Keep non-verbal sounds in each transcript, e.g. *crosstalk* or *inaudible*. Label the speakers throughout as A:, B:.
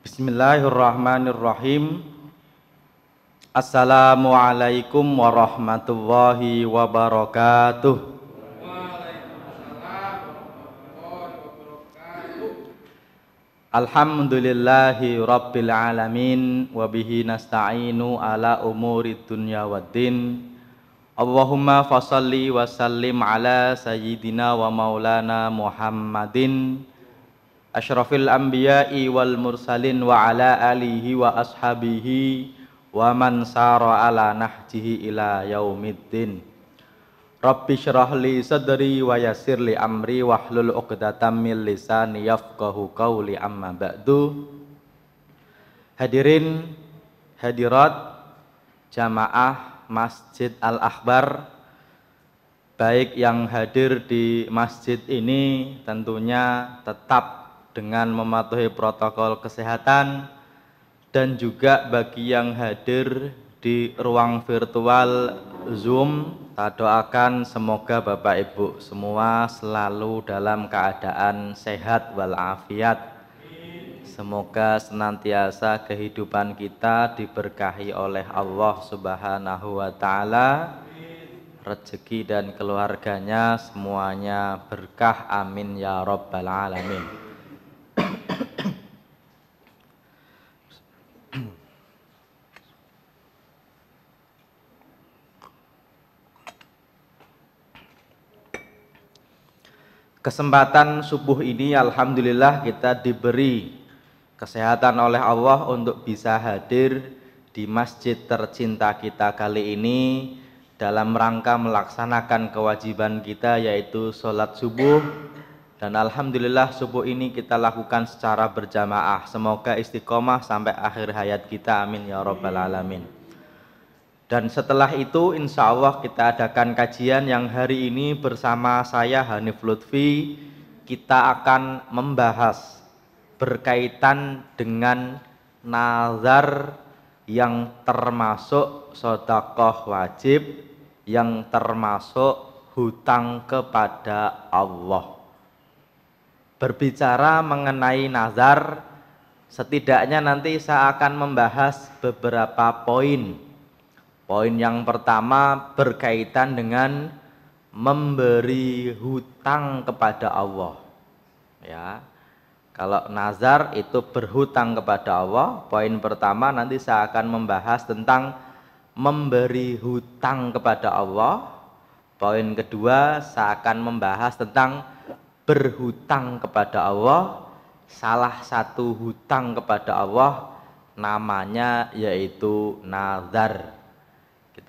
A: Bismillahirrahmanirrahim Assalamualaikum warahmatullahi wabarakatuh Alhamdulillahi rabbil alamin Wabihi nasta'inu ala umuri dunya waddin Allahumma fasalli wa sallim ala sayyidina wa maulana Muhammadin asyrafil anbiya'i wal mursalin wa ala alihi wa ashabihi wa man sara ala nahjihi ila yaumiddin Rabbi syrah li sadri wa yasir li amri hlul uqdatan min lisani yafqahu qawli amma ba'du Hadirin hadirat jamaah Masjid al akhbar baik yang hadir di masjid ini tentunya tetap dengan mematuhi protokol kesehatan dan juga bagi yang hadir di ruang virtual Zoom, tak doakan semoga Bapak Ibu semua selalu dalam keadaan sehat walafiat. Semoga senantiasa kehidupan kita diberkahi oleh Allah Subhanahu wa taala. Rezeki dan keluarganya semuanya berkah amin ya rabbal alamin. Kesempatan subuh ini alhamdulillah kita diberi kesehatan oleh Allah untuk bisa hadir di masjid tercinta kita kali ini dalam rangka melaksanakan kewajiban kita yaitu sholat subuh dan alhamdulillah subuh ini kita lakukan secara berjamaah semoga istiqomah sampai akhir hayat kita amin ya rabbal alamin dan setelah itu insya Allah kita adakan kajian yang hari ini bersama saya Hanif Lutfi Kita akan membahas berkaitan dengan nazar yang termasuk sodakoh wajib Yang termasuk hutang kepada Allah Berbicara mengenai nazar Setidaknya nanti saya akan membahas beberapa poin Poin yang pertama berkaitan dengan memberi hutang kepada Allah. Ya. Kalau nazar itu berhutang kepada Allah, poin pertama nanti saya akan membahas tentang memberi hutang kepada Allah. Poin kedua saya akan membahas tentang berhutang kepada Allah. Salah satu hutang kepada Allah namanya yaitu nazar.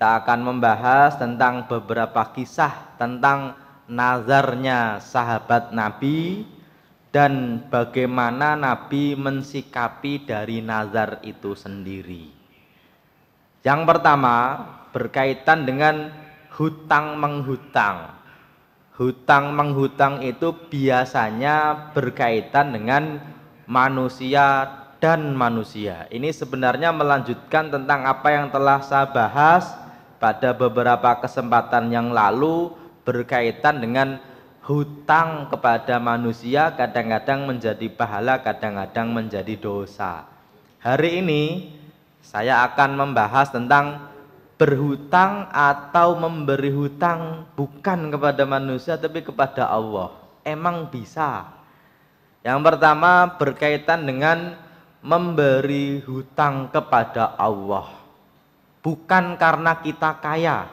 A: Kita akan membahas tentang beberapa kisah tentang nazarnya sahabat Nabi dan bagaimana Nabi mensikapi dari nazar itu sendiri. Yang pertama berkaitan dengan hutang menghutang hutang menghutang itu biasanya berkaitan dengan manusia dan manusia. Ini sebenarnya melanjutkan tentang apa yang telah saya bahas pada beberapa kesempatan yang lalu berkaitan dengan hutang kepada manusia kadang-kadang menjadi pahala, kadang-kadang menjadi dosa. Hari ini saya akan membahas tentang berhutang atau memberi hutang bukan kepada manusia tapi kepada Allah. Emang bisa. Yang pertama berkaitan dengan memberi hutang kepada Allah bukan karena kita kaya,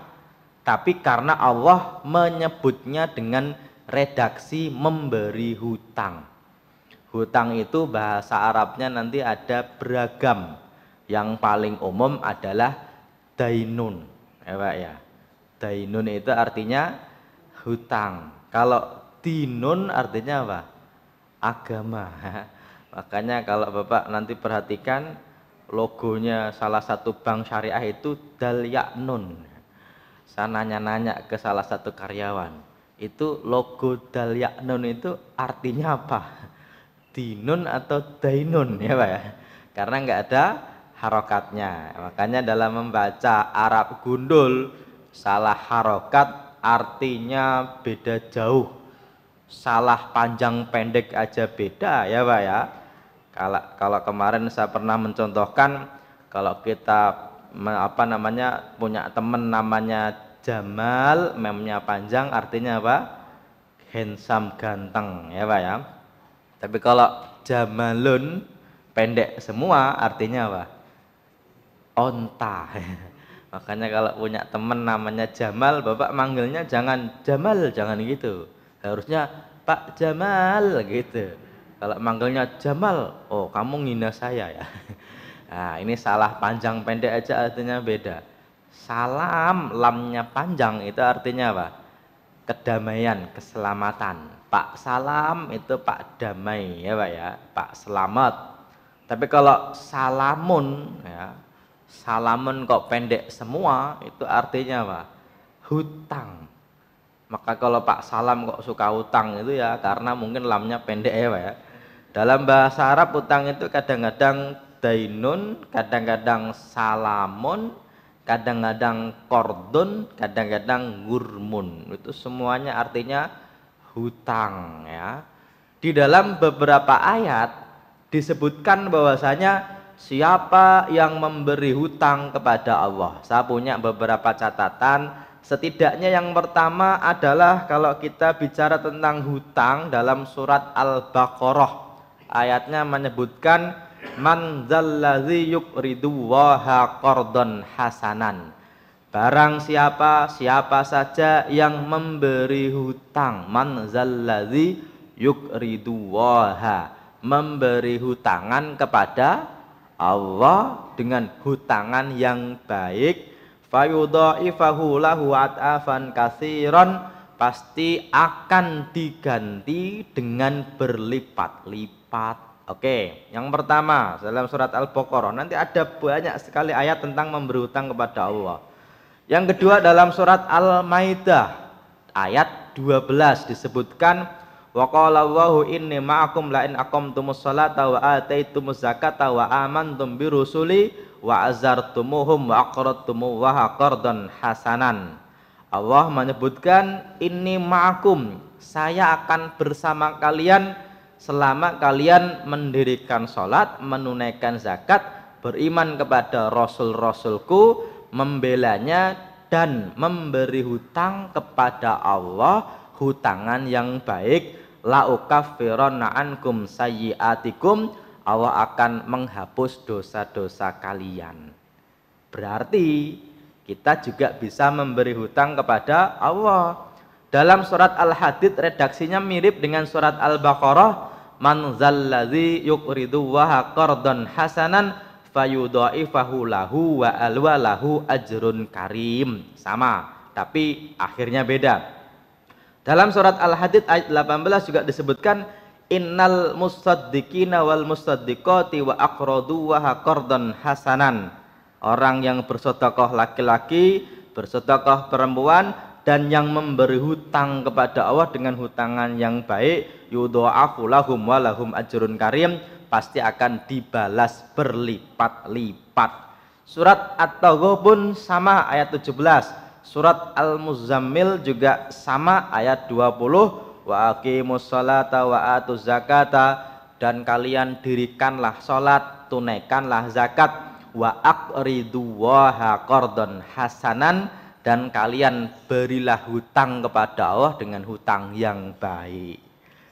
A: tapi karena Allah menyebutnya dengan redaksi memberi hutang. Hutang itu bahasa Arabnya nanti ada beragam. Yang paling umum adalah dainun, ya Pak ya. Dainun itu artinya hutang. Kalau dinun artinya apa? Agama. *laughs* Makanya kalau Bapak nanti perhatikan logonya salah satu bank syariah itu Yaknun. Saya nanya-nanya ke salah satu karyawan, itu logo dal yaknun itu artinya apa? Dinun atau Dainun ya Pak ya? Karena nggak ada harokatnya. Makanya dalam membaca Arab gundul, salah harokat artinya beda jauh. Salah panjang pendek aja beda ya Pak ya kalau kalau kemarin saya pernah mencontohkan kalau kita apa namanya punya teman namanya Jamal memnya panjang artinya apa handsome ganteng ya pak ya tapi kalau Jamalun pendek semua artinya apa onta *laughs* makanya kalau punya teman namanya Jamal bapak manggilnya jangan Jamal jangan gitu harusnya Pak Jamal gitu kalau manggilnya Jamal, oh kamu ngina saya ya. *laughs* Nah, ini salah panjang pendek aja artinya beda. Salam lamnya panjang itu artinya apa? Kedamaian, keselamatan. Pak salam itu Pak damai ya Pak ya, Pak selamat. Tapi kalau salamun ya, salamun kok pendek semua itu artinya apa? Hutang. Maka kalau Pak salam kok suka hutang itu ya karena mungkin lamnya pendek ya Pak ya dalam bahasa Arab utang itu kadang-kadang dainun, kadang-kadang salamun, kadang-kadang kordun, kadang-kadang gurmun. Itu semuanya artinya hutang ya. Di dalam beberapa ayat disebutkan bahwasanya siapa yang memberi hutang kepada Allah. Saya punya beberapa catatan. Setidaknya yang pertama adalah kalau kita bicara tentang hutang dalam surat Al-Baqarah ayatnya menyebutkan man zallazi yukriduwaha kordon hasanan Barang siapa, siapa saja yang memberi hutang Man zallazi yukriduwaha Memberi hutangan kepada Allah dengan hutangan yang baik Fayudha'ifahu lahu at'afan kasiron Pasti akan diganti dengan berlipat-lipat empat. Oke, yang pertama dalam surat Al-Baqarah nanti ada banyak sekali ayat tentang memberi hutang kepada Allah. Yang kedua dalam surat Al-Maidah ayat 12 disebutkan wa qala Allahu inni ma'akum la in aqamtumus salata wa ataitumuz zakata wa amantum bi rusuli wa azartumuhum wa aqradtumu wa haqardan hasanan. Allah menyebutkan ini ma'akum, saya akan bersama kalian selama kalian mendirikan sholat, menunaikan zakat, beriman kepada Rasul-Rasulku, membelanya dan memberi hutang kepada Allah, hutangan yang baik, laukafirona ankum sayyiatikum, Allah akan menghapus dosa-dosa kalian. Berarti kita juga bisa memberi hutang kepada Allah dalam surat Al-Hadid redaksinya mirip dengan surat Al-Baqarah, man zallazi yuqridu wa qardan hasanan fayudhaifahu lahu wa alwa lahu ajrun karim. Sama, tapi akhirnya beda. Dalam surat Al-Hadid ayat 18 juga disebutkan innal musaddiqina wal musaddiqati wa aqradu wa qardan hasanan. Orang yang bersedekah laki-laki, bersedekah perempuan, dan yang memberi hutang kepada Allah dengan hutangan yang baik yudha'afu lahum walahum ajrun karim pasti akan dibalas berlipat-lipat surat at pun sama ayat 17 surat Al-Muzammil juga sama ayat 20 wa aqimus salata wa atuz zakata dan kalian dirikanlah salat tunaikanlah zakat wa aqridu wa hasanan dan kalian berilah hutang kepada Allah dengan hutang yang baik.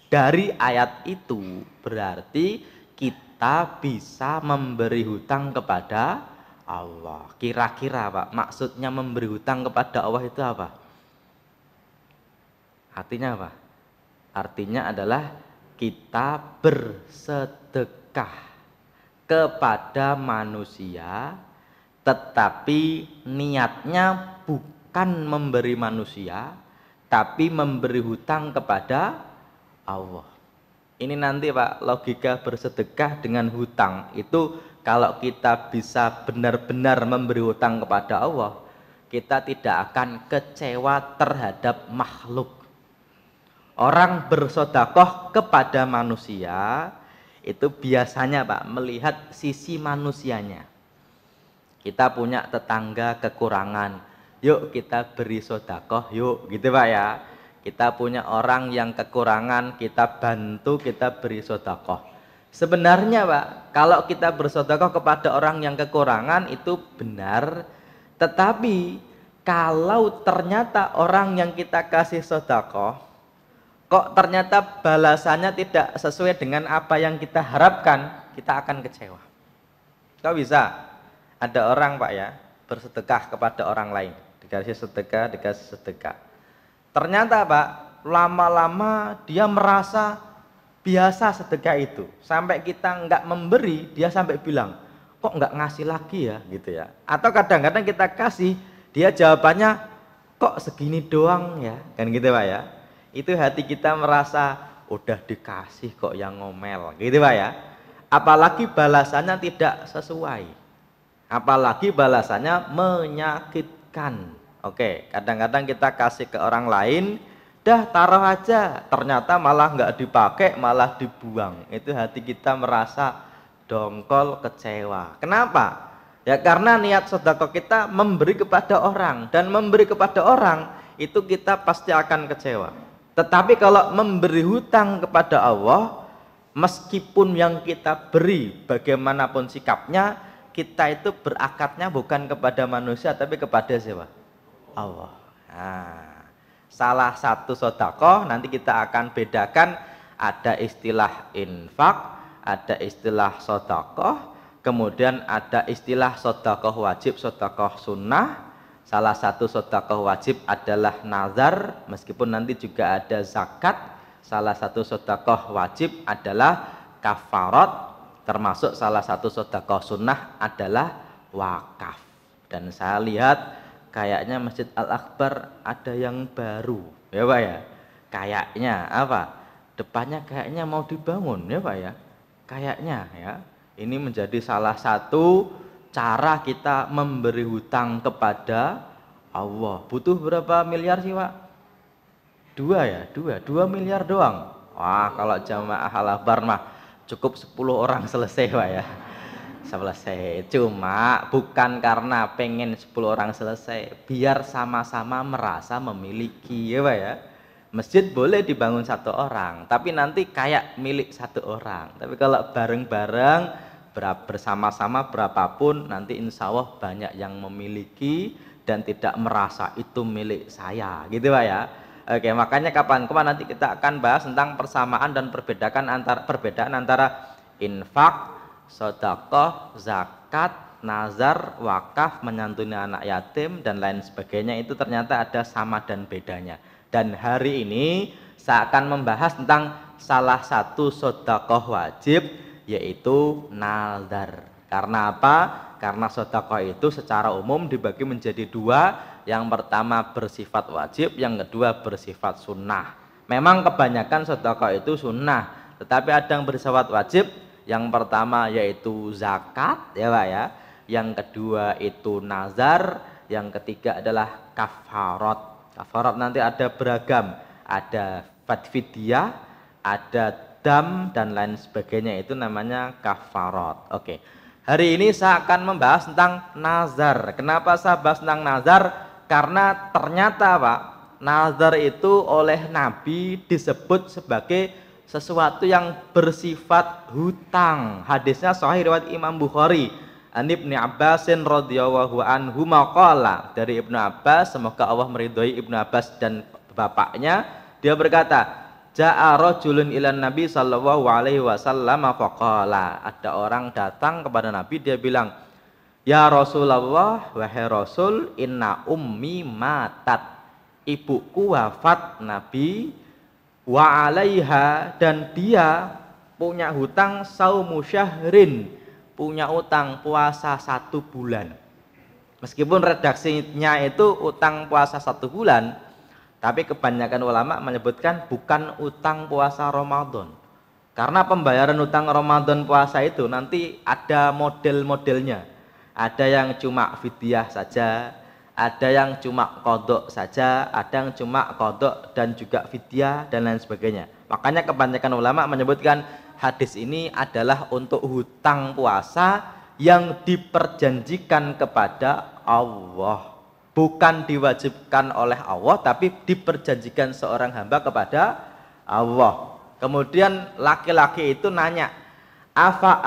A: Dari ayat itu berarti kita bisa memberi hutang kepada Allah. Kira-kira Pak, maksudnya memberi hutang kepada Allah itu apa? Artinya apa? Artinya adalah kita bersedekah kepada manusia tetapi niatnya bukan memberi manusia, tapi memberi hutang kepada Allah. Ini nanti Pak, logika bersedekah dengan hutang itu kalau kita bisa benar-benar memberi hutang kepada Allah, kita tidak akan kecewa terhadap makhluk. Orang bersodakoh kepada manusia itu biasanya Pak melihat sisi manusianya kita punya tetangga kekurangan, yuk kita beri sodakoh yuk, gitu Pak ya. Kita punya orang yang kekurangan, kita bantu, kita beri sodakoh. Sebenarnya Pak, kalau kita bersodakoh kepada orang yang kekurangan itu benar, tetapi kalau ternyata orang yang kita kasih sodakoh kok ternyata balasannya tidak sesuai dengan apa yang kita harapkan, kita akan kecewa. Kau bisa? ada orang Pak ya, bersedekah kepada orang lain. Dikasih sedekah, dikasih sedekah. Ternyata Pak, lama-lama dia merasa biasa sedekah itu. Sampai kita nggak memberi, dia sampai bilang, kok nggak ngasih lagi ya gitu ya. Atau kadang-kadang kita kasih, dia jawabannya, kok segini doang ya. Kan gitu Pak ya. Itu hati kita merasa, udah dikasih kok yang ngomel gitu Pak ya. Apalagi balasannya tidak sesuai apalagi balasannya menyakitkan. Oke, kadang-kadang kita kasih ke orang lain, dah taruh aja, ternyata malah nggak dipakai, malah dibuang. Itu hati kita merasa dongkol, kecewa. Kenapa? Ya karena niat sodako kita memberi kepada orang dan memberi kepada orang itu kita pasti akan kecewa. Tetapi kalau memberi hutang kepada Allah, meskipun yang kita beri bagaimanapun sikapnya, kita itu berakatnya bukan kepada manusia tapi kepada siapa? Allah. Nah, salah satu sodakoh nanti kita akan bedakan ada istilah infak, ada istilah sodakoh, kemudian ada istilah sodakoh wajib, sodakoh sunnah. Salah satu sodakoh wajib adalah nazar, meskipun nanti juga ada zakat. Salah satu sodakoh wajib adalah kafarat, termasuk salah satu sodakoh sunnah adalah wakaf dan saya lihat kayaknya Masjid Al Akbar ada yang baru ya pak ya kayaknya apa depannya kayaknya mau dibangun ya pak ya kayaknya ya ini menjadi salah satu cara kita memberi hutang kepada Allah butuh berapa miliar sih pak dua ya dua dua miliar doang wah kalau jamaah Al Akbar mah cukup 10 orang selesai Pak ya selesai cuma bukan karena pengen 10 orang selesai biar sama-sama merasa memiliki ya Pak ya masjid boleh dibangun satu orang tapi nanti kayak milik satu orang tapi kalau bareng-bareng bersama-sama berapapun nanti insya Allah banyak yang memiliki dan tidak merasa itu milik saya gitu Pak ya Oke, makanya kapan kemana nanti kita akan bahas tentang persamaan dan perbedaan antara perbedaan antara infak, sodakoh, zakat, nazar, wakaf, menyantuni anak yatim dan lain sebagainya itu ternyata ada sama dan bedanya. Dan hari ini saya akan membahas tentang salah satu sodakoh wajib yaitu nazar. Karena apa? Karena sodakoh itu secara umum dibagi menjadi dua, yang pertama bersifat wajib, yang kedua bersifat sunnah. Memang kebanyakan sedekah itu sunnah, tetapi ada yang bersifat wajib. Yang pertama yaitu zakat, ya Pak ya. Yang kedua itu nazar, yang ketiga adalah kafarot. Kafarot nanti ada beragam, ada fatfidya, ada dam dan lain sebagainya itu namanya kafarot. Oke. Hari ini saya akan membahas tentang nazar. Kenapa saya bahas tentang nazar? Karena ternyata Pak, nazar itu oleh Nabi disebut sebagai sesuatu yang bersifat hutang. Hadisnya sahih riwayat Imam Bukhari. An Ibnu Abbasin radhiyallahu anhu maqala dari Ibnu Abbas semoga Allah meridhoi Ibnu Abbas dan bapaknya dia berkata Ja'a rajulun ilan Nabi sallallahu alaihi wasallam faqala ada orang datang kepada Nabi dia bilang Ya Rasulullah, wahai Rasul, inna ummi matat. Ibuku wafat Nabi wa alaiha dan dia punya hutang saumu syahrin, punya utang puasa satu bulan. Meskipun redaksinya itu utang puasa satu bulan, tapi kebanyakan ulama menyebutkan bukan utang puasa Ramadan. Karena pembayaran utang Ramadan puasa itu nanti ada model-modelnya ada yang cuma fidyah saja, ada yang cuma kodok saja, ada yang cuma kodok dan juga fidyah dan lain sebagainya. Makanya kebanyakan ulama menyebutkan hadis ini adalah untuk hutang puasa yang diperjanjikan kepada Allah. Bukan diwajibkan oleh Allah, tapi diperjanjikan seorang hamba kepada Allah. Kemudian laki-laki itu nanya, Afa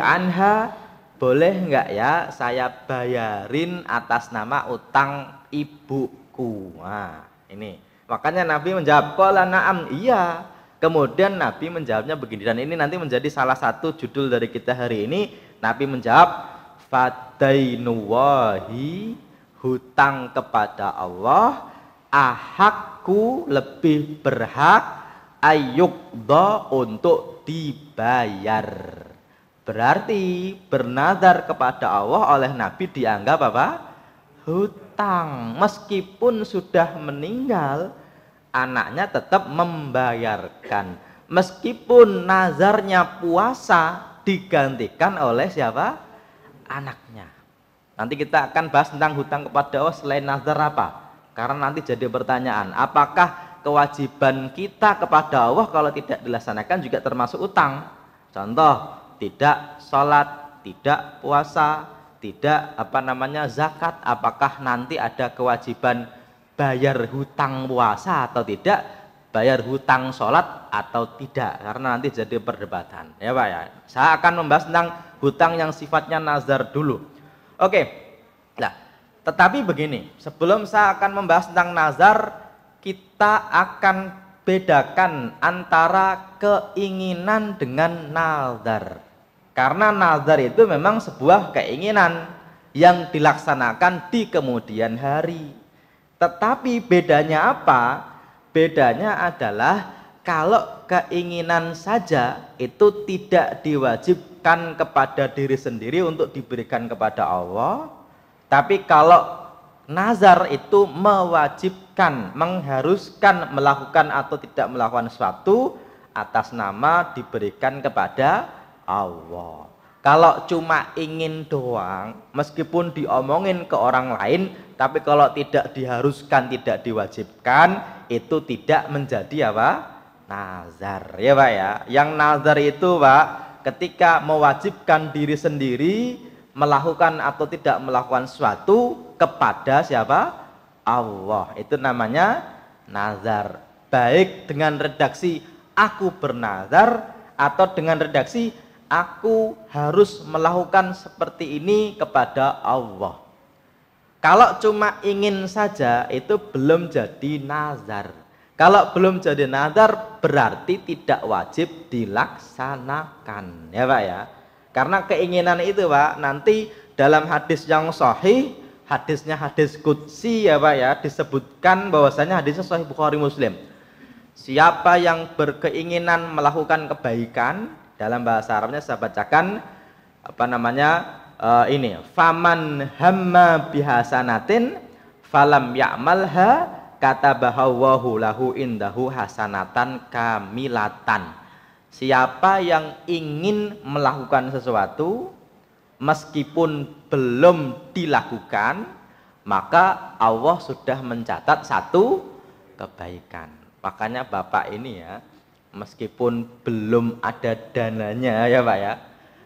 A: anha boleh nggak ya saya bayarin atas nama utang ibuku nah ini makanya Nabi menjawab kola naam iya kemudian Nabi menjawabnya begini dan ini nanti menjadi salah satu judul dari kita hari ini Nabi menjawab fadainuwahi hutang kepada Allah ahakku lebih berhak ayuk do untuk dibayar Berarti bernazar kepada Allah oleh Nabi dianggap apa? Hutang. Meskipun sudah meninggal, anaknya tetap membayarkan. Meskipun nazarnya puasa digantikan oleh siapa? Anaknya. Nanti kita akan bahas tentang hutang kepada Allah selain nazar apa? Karena nanti jadi pertanyaan, apakah kewajiban kita kepada Allah kalau tidak dilaksanakan juga termasuk utang? Contoh, tidak sholat, tidak puasa, tidak apa namanya zakat, apakah nanti ada kewajiban bayar hutang puasa atau tidak, bayar hutang sholat atau tidak, karena nanti jadi perdebatan. Ya Pak ya, saya akan membahas tentang hutang yang sifatnya nazar dulu. Oke, nah tetapi begini, sebelum saya akan membahas tentang nazar, kita akan bedakan antara keinginan dengan nazar. Karena nazar itu memang sebuah keinginan yang dilaksanakan di kemudian hari. Tetapi bedanya apa? Bedanya adalah kalau keinginan saja itu tidak diwajibkan kepada diri sendiri untuk diberikan kepada Allah. Tapi kalau nazar itu mewajibkan, mengharuskan melakukan atau tidak melakukan sesuatu atas nama diberikan kepada Allah. Kalau cuma ingin doang, meskipun diomongin ke orang lain, tapi kalau tidak diharuskan, tidak diwajibkan, itu tidak menjadi apa? Nazar ya Pak ya. Yang nazar itu Pak, ketika mewajibkan diri sendiri melakukan atau tidak melakukan suatu kepada siapa? Allah. Itu namanya nazar. Baik dengan redaksi aku bernazar atau dengan redaksi aku harus melakukan seperti ini kepada Allah. Kalau cuma ingin saja itu belum jadi nazar. Kalau belum jadi nazar berarti tidak wajib dilaksanakan ya Pak ya. Karena keinginan itu Pak nanti dalam hadis yang sahih hadisnya hadis kutsi ya Pak ya disebutkan bahwasanya hadisnya sahih Bukhari Muslim siapa yang berkeinginan melakukan kebaikan dalam bahasa Arabnya saya bacakan apa namanya uh, ini faman hamma bihasanatin falam ya'malha kata bahwa lahu indahu hasanatan kamilatan. Siapa yang ingin melakukan sesuatu meskipun belum dilakukan, maka Allah sudah mencatat satu kebaikan. Makanya Bapak ini ya, meskipun belum ada dananya ya Pak ya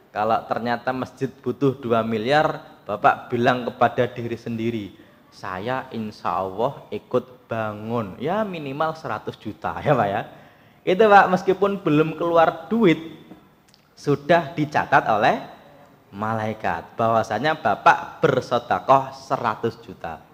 A: kalau ternyata masjid butuh 2 miliar Bapak bilang kepada diri sendiri saya insya Allah ikut bangun ya minimal 100 juta ya Pak ya itu Pak meskipun belum keluar duit sudah dicatat oleh malaikat bahwasanya Bapak bersotakoh 100 juta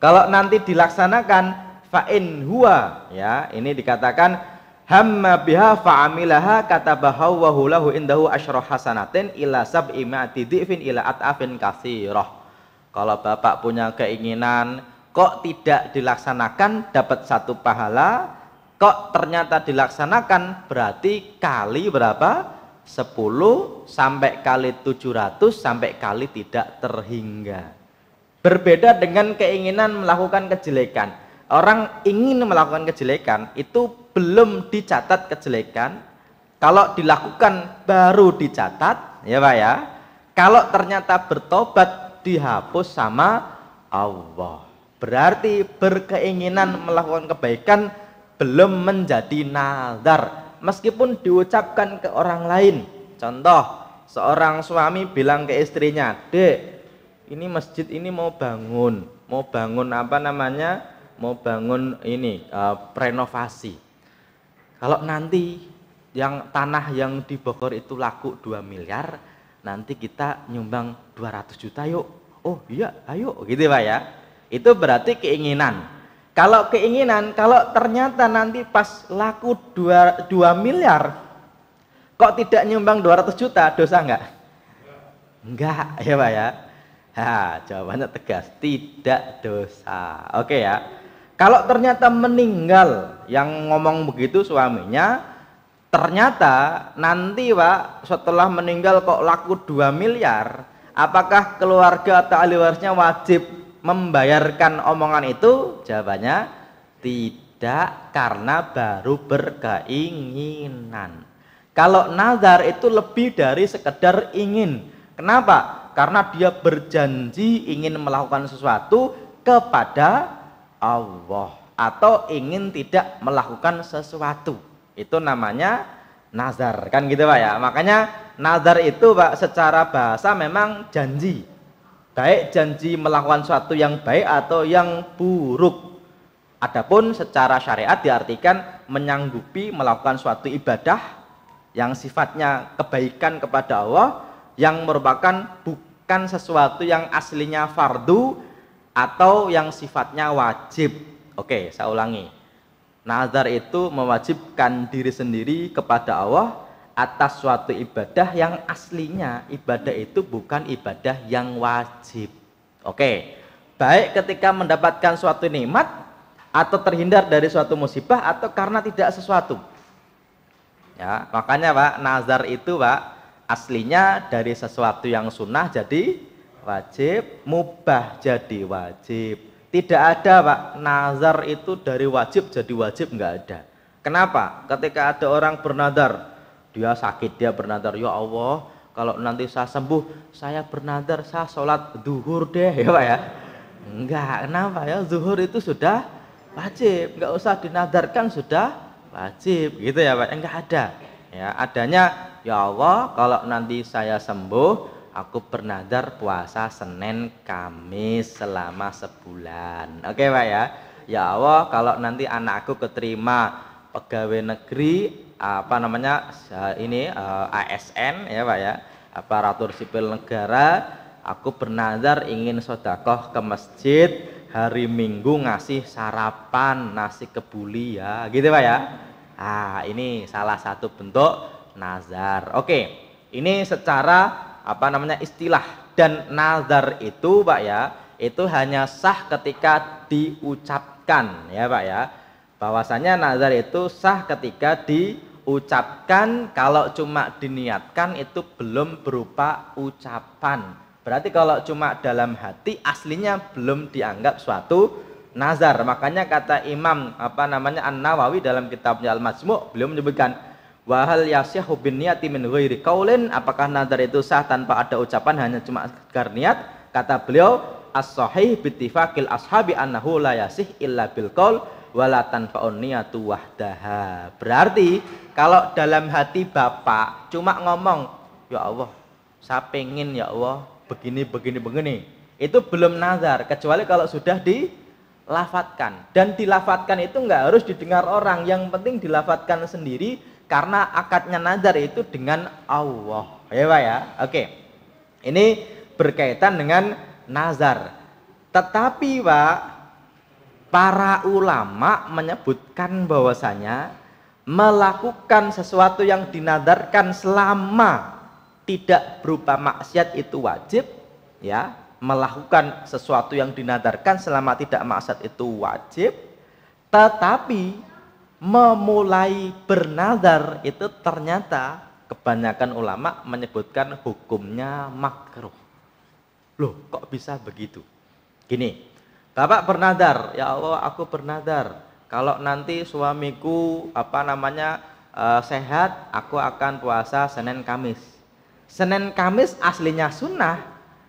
A: kalau nanti dilaksanakan fa'in huwa ya ini dikatakan hamma biha fa'amilaha kata bahawwahu lahu indahu asyroh hasanatin ila sab'i ma'tidifin ila at'afin katsirah. Kalau Bapak punya keinginan kok tidak dilaksanakan dapat satu pahala, kok ternyata dilaksanakan berarti kali berapa? 10 sampai kali 700 sampai kali tidak terhingga. Berbeda dengan keinginan melakukan kejelekan. Orang ingin melakukan kejelekan itu belum dicatat kejelekan, kalau dilakukan baru dicatat, ya Pak ya. Kalau ternyata bertobat dihapus sama Allah. Berarti berkeinginan melakukan kebaikan belum menjadi nazar meskipun diucapkan ke orang lain. Contoh, seorang suami bilang ke istrinya, "Dek, ini masjid ini mau bangun, mau bangun apa namanya? Mau bangun ini uh, renovasi." Kalau nanti yang tanah yang di Bogor itu laku 2 miliar, nanti kita nyumbang 200 juta yuk. Oh iya, ayo gitu ya, Pak ya. Itu berarti keinginan. Kalau keinginan, kalau ternyata nanti pas laku 2, 2 miliar, kok tidak nyumbang 200 juta, dosa enggak? Enggak, ya Pak ya. Ha, jawabannya tegas, tidak dosa. Oke ya. Kalau ternyata meninggal yang ngomong begitu suaminya, ternyata nanti Pak setelah meninggal kok laku 2 miliar, apakah keluarga atau ahli warisnya wajib membayarkan omongan itu? Jawabannya tidak karena baru berkeinginan. Kalau nazar itu lebih dari sekedar ingin. Kenapa? Karena dia berjanji ingin melakukan sesuatu kepada Allah atau ingin tidak melakukan sesuatu. Itu namanya nazar kan gitu Pak ya. Makanya nazar itu Pak secara bahasa memang janji. Baik janji melakukan sesuatu yang baik atau yang buruk. Adapun secara syariat diartikan menyanggupi melakukan suatu ibadah yang sifatnya kebaikan kepada Allah yang merupakan bukan sesuatu yang aslinya fardu atau yang sifatnya wajib. Oke, saya ulangi. Nazar itu mewajibkan diri sendiri kepada Allah atas suatu ibadah yang aslinya ibadah itu bukan ibadah yang wajib. Oke. Baik ketika mendapatkan suatu nikmat atau terhindar dari suatu musibah atau karena tidak sesuatu. Ya, makanya Pak, nazar itu Pak aslinya dari sesuatu yang sunnah jadi wajib, mubah jadi wajib. Tidak ada Pak, nazar itu dari wajib jadi wajib nggak ada. Kenapa? Ketika ada orang bernadar, dia sakit, dia bernadar, ya Allah, kalau nanti saya sembuh, saya bernadar, saya sholat duhur deh, ya Pak ya. Enggak, kenapa ya? Zuhur itu sudah wajib, enggak usah dinadarkan sudah wajib, gitu ya Pak. Enggak ada. Ya, adanya ya Allah, kalau nanti saya sembuh, aku bernadar puasa Senin Kamis selama sebulan oke okay, Pak ya ya Allah kalau nanti anakku keterima pegawai negeri apa namanya ini eh, ASN ya Pak ya aparatur sipil negara aku bernazar ingin sodakoh ke masjid hari Minggu ngasih sarapan nasi kebuli ya gitu Pak ya ah ini salah satu bentuk nazar oke ini secara apa namanya istilah dan nazar itu Pak ya itu hanya sah ketika diucapkan ya Pak ya bahwasanya nazar itu sah ketika diucapkan kalau cuma diniatkan itu belum berupa ucapan berarti kalau cuma dalam hati aslinya belum dianggap suatu nazar makanya kata Imam apa namanya An Nawawi dalam kitabnya Al Majmu beliau menyebutkan Wahal yasih hubin bin niyati min ghairi kaulin apakah nazar itu sah tanpa ada ucapan hanya cuma sekedar niat kata beliau as-sahih bittifaqil ashabi annahu la yasih illa bil qaul wala tanfa'un niyatu wahdaha berarti kalau dalam hati bapak cuma ngomong ya Allah saya pengen ya Allah begini begini begini itu belum nazar kecuali kalau sudah dilafatkan dan dilafatkan itu nggak harus didengar orang yang penting dilafatkan sendiri karena akadnya nazar itu dengan Allah. Ya Pak ya. Oke. Ini berkaitan dengan nazar. Tetapi Pak para ulama menyebutkan bahwasanya melakukan sesuatu yang dinadarkan selama tidak berupa maksiat itu wajib ya melakukan sesuatu yang dinadarkan selama tidak maksiat itu wajib tetapi memulai bernadar itu ternyata kebanyakan ulama menyebutkan hukumnya makruh. Loh, kok bisa begitu? Gini, Bapak bernadar, ya Allah aku bernadar. Kalau nanti suamiku apa namanya uh, sehat, aku akan puasa Senin Kamis. Senin Kamis aslinya sunnah,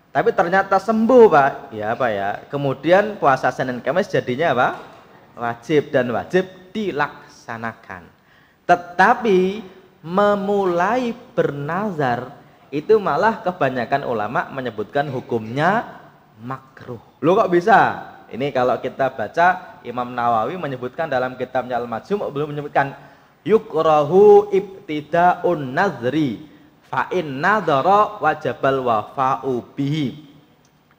A: tapi ternyata sembuh pak, ya pak ya. Kemudian puasa Senin Kamis jadinya apa? Wajib dan wajib dilak dilaksanakan. Tetapi memulai bernazar itu malah kebanyakan ulama menyebutkan hukumnya makruh. Lo kok bisa? Ini kalau kita baca Imam Nawawi menyebutkan dalam kitabnya Al-Majmu' belum menyebutkan yukrahu ibtida'un nazri fa in nadhara wajabal wafa'u bihi.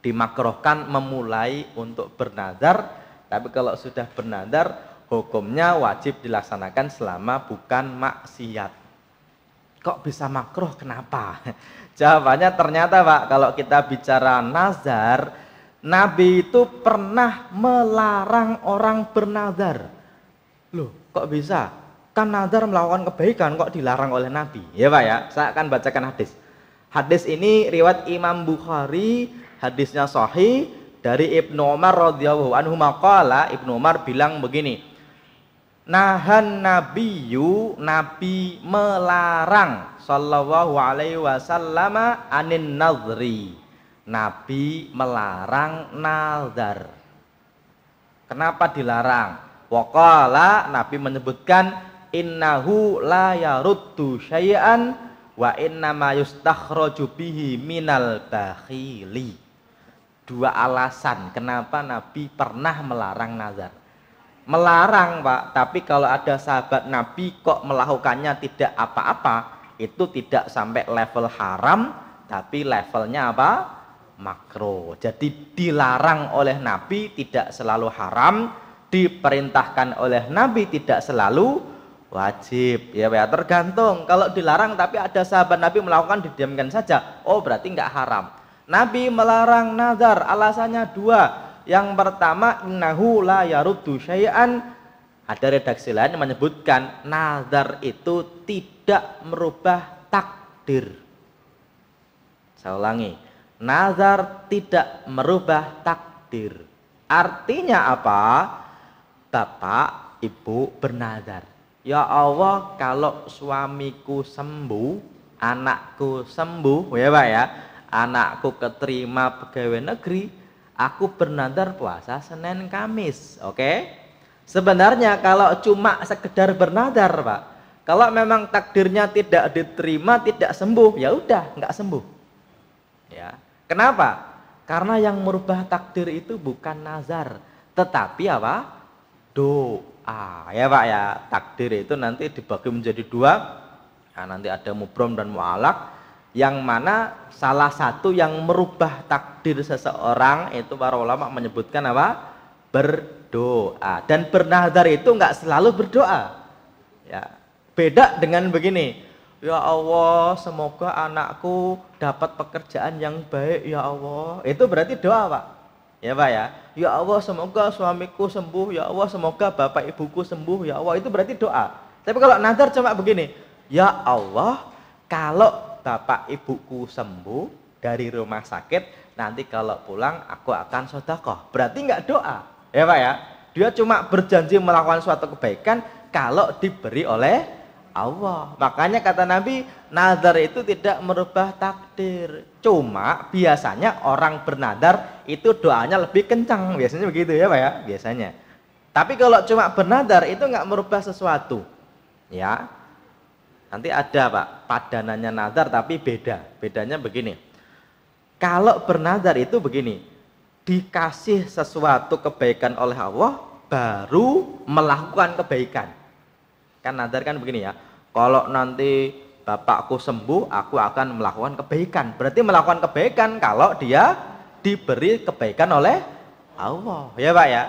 A: Dimakruhkan memulai untuk bernazar, tapi kalau sudah bernazar hukumnya wajib dilaksanakan selama bukan maksiat. Kok bisa makruh? Kenapa? *laughs* Jawabannya ternyata Pak, kalau kita bicara nazar, Nabi itu pernah melarang orang bernazar. Loh, kok bisa? Kan nazar melakukan kebaikan kok dilarang oleh Nabi. Ya Pak ya, saya akan bacakan hadis. Hadis ini riwayat Imam Bukhari, hadisnya sahih dari Ibnu Umar radhiyallahu anhu maqala Ibnu Umar bilang begini, nahan nabiyu nabi melarang sallallahu alaihi wasallam anin nazri nabi melarang nazar kenapa dilarang waqala nabi menyebutkan innahu la yaruddu syai'an wa inna ma yustakhraju bihi minal bakhili dua alasan kenapa nabi pernah melarang nazar melarang Pak, tapi kalau ada sahabat Nabi kok melakukannya tidak apa-apa, itu tidak sampai level haram, tapi levelnya apa? makro. Jadi dilarang oleh Nabi tidak selalu haram, diperintahkan oleh Nabi tidak selalu wajib ya Pak tergantung kalau dilarang tapi ada sahabat Nabi melakukan didiamkan saja oh berarti nggak haram Nabi melarang nazar alasannya dua yang pertama innahu la yaruddu syai'an ada redaksi lain yang menyebutkan nazar itu tidak merubah takdir. Saya ulangi, nazar tidak merubah takdir. Artinya apa? Bapak, ibu bernazar. Ya Allah, kalau suamiku sembuh, anakku sembuh, ya Pak ya, anakku keterima pegawai negeri, aku bernadar puasa Senin Kamis, oke? Sebenarnya kalau cuma sekedar bernadar, Pak. Kalau memang takdirnya tidak diterima, tidak sembuh, ya udah, nggak sembuh. Ya. Kenapa? Karena yang merubah takdir itu bukan nazar, tetapi apa? Doa. Ya, Pak ya. Takdir itu nanti dibagi menjadi dua. Nah, nanti ada mubrom dan mualak yang mana salah satu yang merubah takdir seseorang itu para ulama menyebutkan apa berdoa dan bernazar itu nggak selalu berdoa ya beda dengan begini ya Allah semoga anakku dapat pekerjaan yang baik ya Allah itu berarti doa pak ya pak ya ya Allah semoga suamiku sembuh ya Allah semoga bapak ibuku sembuh ya Allah itu berarti doa tapi kalau nazar cuma begini ya Allah kalau bapak ibuku sembuh dari rumah sakit, nanti kalau pulang aku akan sodakoh. Berarti nggak doa, ya Pak ya? Dia cuma berjanji melakukan suatu kebaikan kalau diberi oleh Allah. Makanya kata Nabi, nazar itu tidak merubah takdir. Cuma biasanya orang bernadar itu doanya lebih kencang. Biasanya begitu ya Pak ya, biasanya. Tapi kalau cuma bernadar itu nggak merubah sesuatu. Ya, Nanti ada Pak, padanannya nazar tapi beda. Bedanya begini. Kalau bernazar itu begini, dikasih sesuatu kebaikan oleh Allah baru melakukan kebaikan. Kan nazar kan begini ya. Kalau nanti bapakku sembuh, aku akan melakukan kebaikan. Berarti melakukan kebaikan kalau dia diberi kebaikan oleh Allah. Ya Pak ya.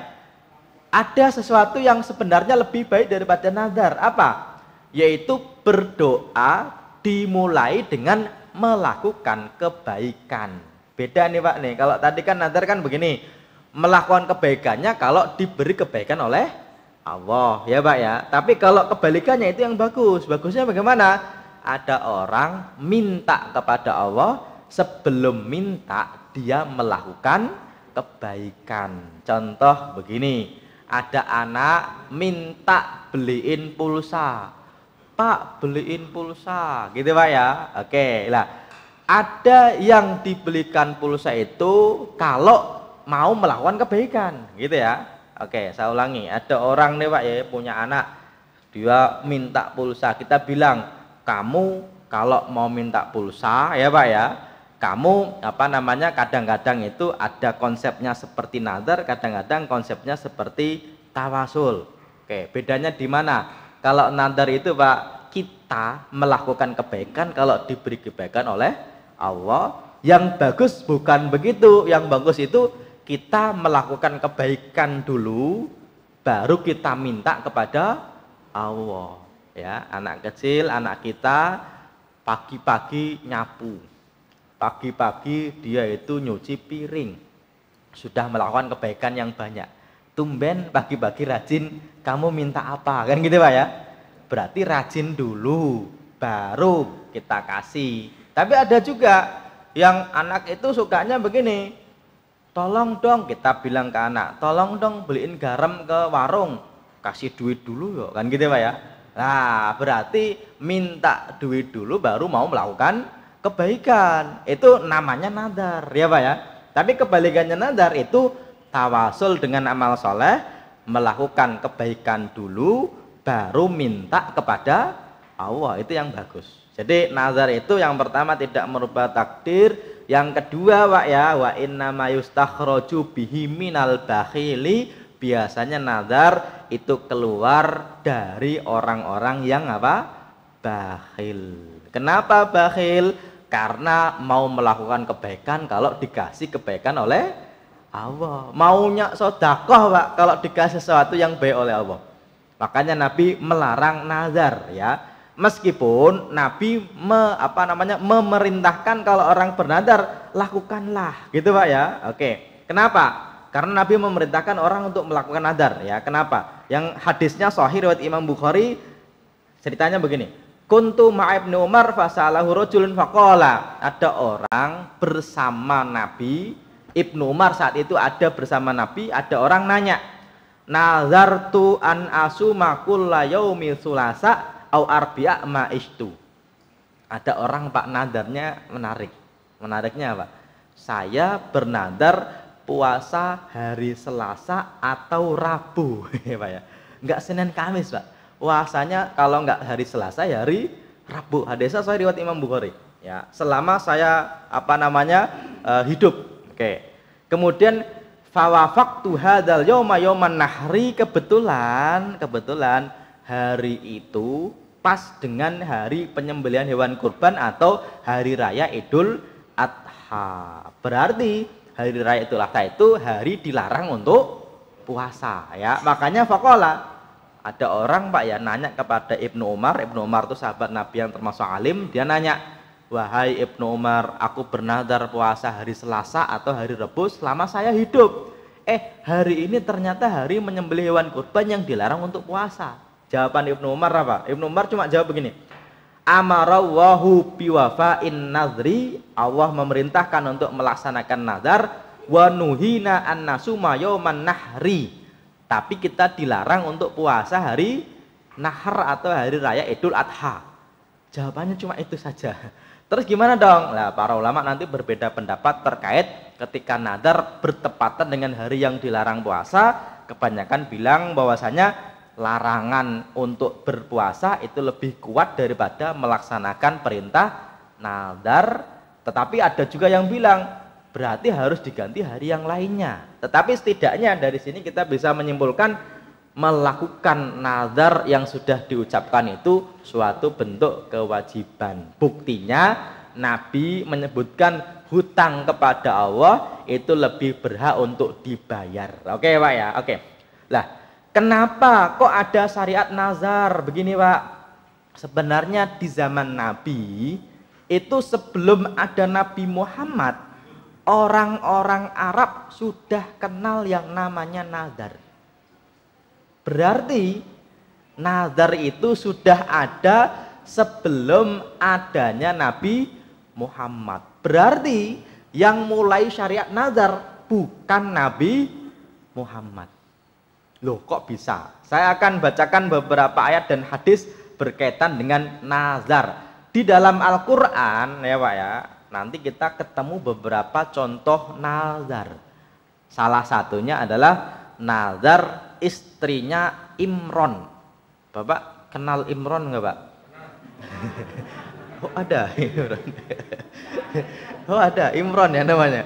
A: Ada sesuatu yang sebenarnya lebih baik daripada nazar. Apa? Yaitu berdoa dimulai dengan melakukan kebaikan. Beda nih Pak nih. Kalau tadi kan nanti kan begini, melakukan kebaikannya kalau diberi kebaikan oleh Allah ya Pak ya. Tapi kalau kebalikannya itu yang bagus. Bagusnya bagaimana? Ada orang minta kepada Allah sebelum minta dia melakukan kebaikan. Contoh begini, ada anak minta beliin pulsa Pak beliin pulsa, gitu Pak ya. Oke, lah ada yang dibelikan pulsa itu kalau mau melakukan kebaikan, gitu ya. Oke, saya ulangi. Ada orang nih Pak ya punya anak, dia minta pulsa. Kita bilang, kamu kalau mau minta pulsa ya Pak ya, kamu apa namanya kadang-kadang itu ada konsepnya seperti nazar, kadang-kadang konsepnya seperti tawasul. Oke, bedanya di mana? Kalau nadar itu Pak, kita melakukan kebaikan kalau diberi kebaikan oleh Allah. Yang bagus bukan begitu, yang bagus itu kita melakukan kebaikan dulu baru kita minta kepada Allah. Ya, anak kecil, anak kita pagi-pagi nyapu. Pagi-pagi dia itu nyuci piring. Sudah melakukan kebaikan yang banyak tumben bagi-bagi rajin, kamu minta apa? Kan gitu Pak ya. Berarti rajin dulu, baru kita kasih. Tapi ada juga yang anak itu sukanya begini, tolong dong kita bilang ke anak, tolong dong beliin garam ke warung, kasih duit dulu ya kan gitu Pak ya. Nah, berarti minta duit dulu baru mau melakukan kebaikan. Itu namanya nadar, ya Pak ya. Tapi kebalikannya nadar itu tawasul dengan amal soleh melakukan kebaikan dulu baru minta kepada Allah itu yang bagus jadi nazar itu yang pertama tidak merubah takdir yang kedua wa ya wa inna mayustakhroju bihi minal bakhili biasanya nazar itu keluar dari orang-orang yang apa bakhil kenapa bakhil karena mau melakukan kebaikan kalau dikasih kebaikan oleh Allah maunya sodakoh pak kalau dikasih sesuatu yang baik oleh Allah makanya Nabi melarang nazar ya meskipun Nabi me, apa namanya memerintahkan kalau orang bernadar lakukanlah gitu pak ya oke kenapa karena Nabi memerintahkan orang untuk melakukan nazar ya kenapa yang hadisnya sahih riwayat Imam Bukhari ceritanya begini kuntu ma'ibni Umar fasalahu rojulun faqala ada orang bersama Nabi Ibnu Umar saat itu ada bersama Nabi, ada orang nanya, "Nazartu an asuma kulla yaumi sulasa au arbi'a ma istu. Ada orang Pak nadarnya menarik. Menariknya apa? Saya bernadar puasa hari Selasa atau Rabu, *laughs* ya Pak ya. Enggak Senin Kamis, Pak. Puasanya kalau enggak hari Selasa ya hari Rabu. Hadis saya riwayat Imam Bukhari. Ya, selama saya apa namanya uh, hidup. Oke. Okay. Kemudian fawafak tuhadal yoma yoman nahri kebetulan kebetulan hari itu pas dengan hari penyembelian hewan kurban atau hari raya Idul Adha. Berarti hari raya Idul Adha itu hari dilarang untuk puasa ya. Makanya fakola ada orang Pak ya nanya kepada Ibnu Umar, Ibnu Umar itu sahabat Nabi yang termasuk alim, dia nanya, Wahai Ibnu Umar, aku bernadar puasa hari Selasa atau hari Rebus selama saya hidup. Eh, hari ini ternyata hari menyembelih hewan kurban yang dilarang untuk puasa. Jawaban Ibnu Umar apa? Ibnu Umar cuma jawab begini. Amarallahu biwafa'in nadri. Allah memerintahkan untuk melaksanakan nazar wa nuhina an nahri. Tapi kita dilarang untuk puasa hari nahar atau hari raya Idul Adha. Jawabannya cuma itu saja. Terus gimana dong? Nah, para ulama nanti berbeda pendapat terkait ketika nadar bertepatan dengan hari yang dilarang puasa, kebanyakan bilang bahwasanya larangan untuk berpuasa itu lebih kuat daripada melaksanakan perintah nadar. Tetapi ada juga yang bilang berarti harus diganti hari yang lainnya. Tetapi setidaknya dari sini kita bisa menyimpulkan melakukan nazar yang sudah diucapkan itu suatu bentuk kewajiban. Buktinya Nabi menyebutkan hutang kepada Allah itu lebih berhak untuk dibayar. Oke, Pak ya. Oke. Lah, kenapa kok ada syariat nazar begini, Pak? Sebenarnya di zaman Nabi itu sebelum ada Nabi Muhammad, orang-orang Arab sudah kenal yang namanya nazar. Berarti nazar itu sudah ada sebelum adanya Nabi Muhammad. Berarti yang mulai syariat nazar bukan Nabi Muhammad. Loh kok bisa? Saya akan bacakan beberapa ayat dan hadis berkaitan dengan nazar. Di dalam Al-Quran ya Pak ya, nanti kita ketemu beberapa contoh nazar. Salah satunya adalah Nazar istrinya Imron. Bapak kenal Imron enggak, Pak? oh ada Imron. oh ada Imron ya namanya.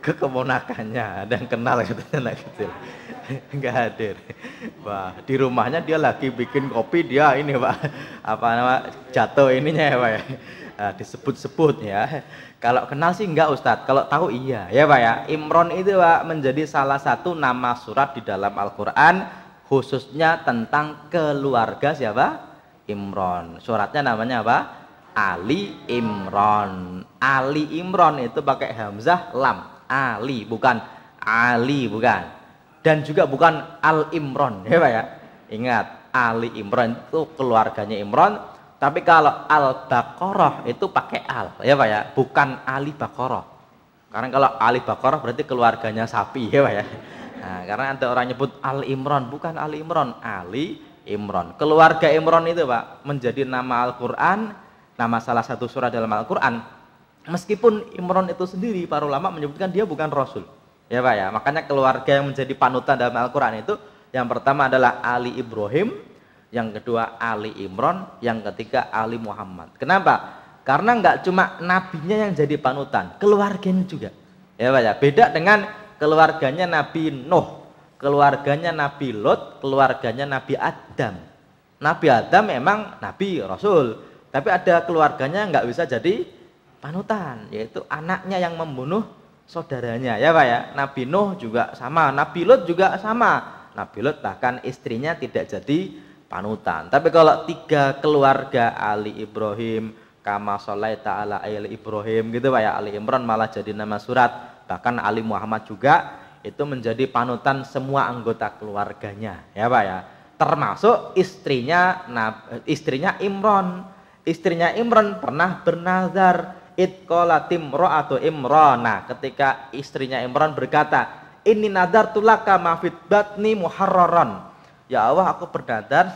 A: Kekemonakannya ada yang kenal katanya anak kecil. Nggak hadir. Wah, di rumahnya dia lagi bikin kopi dia ini Pak. Apa nama jatuh ininya ya Pak ya. Nah, disebut-sebut ya. Kalau kenal sih enggak Ustadz, kalau tahu iya ya Pak ya. Imron itu Pak menjadi salah satu nama surat di dalam Al-Quran khususnya tentang keluarga siapa? Imron. Suratnya namanya apa? Ali Imron. Ali Imron itu pakai hamzah lam. Ali bukan Ali bukan. Dan juga bukan Al Imron ya Pak ya. Ingat Ali Imron itu keluarganya Imron tapi kalau al-baqarah itu pakai al, ya Pak ya, bukan ali baqarah. Karena kalau ali baqarah berarti keluarganya sapi, ya Pak ya. Nah, karena ada orang nyebut al Imron, bukan al Imron, Ali Imron. Keluarga Imron itu Pak menjadi nama Al-Qur'an, nama salah satu surah dalam Al-Qur'an. Meskipun Imron itu sendiri para ulama menyebutkan dia bukan rasul. Ya Pak ya, makanya keluarga yang menjadi panutan dalam Al-Qur'an itu yang pertama adalah Ali Ibrahim, yang kedua Ali Imron, yang ketiga Ali Muhammad. Kenapa? Karena nggak cuma nabinya yang jadi panutan, keluarganya juga. Ya Pak ya, beda dengan keluarganya Nabi Nuh, keluarganya Nabi Lot, keluarganya Nabi Adam. Nabi Adam memang nabi rasul, tapi ada keluarganya nggak bisa jadi panutan, yaitu anaknya yang membunuh saudaranya. Ya Pak ya, Nabi Nuh juga sama, Nabi Lot juga sama. Nabi Lot bahkan istrinya tidak jadi panutan. Tapi kalau tiga keluarga Ali Ibrahim, Kama Soleh Ta'ala Ali Ibrahim gitu Pak ya, Ali Imron malah jadi nama surat. Bahkan Ali Muhammad juga itu menjadi panutan semua anggota keluarganya ya Pak ya. Termasuk istrinya nah, istrinya Imron. Istrinya Imron pernah bernazar itkola atau Imron. Nah, ketika istrinya Imron berkata, ini nadar tulaka mafid batni muharroron Ya Allah aku berdandan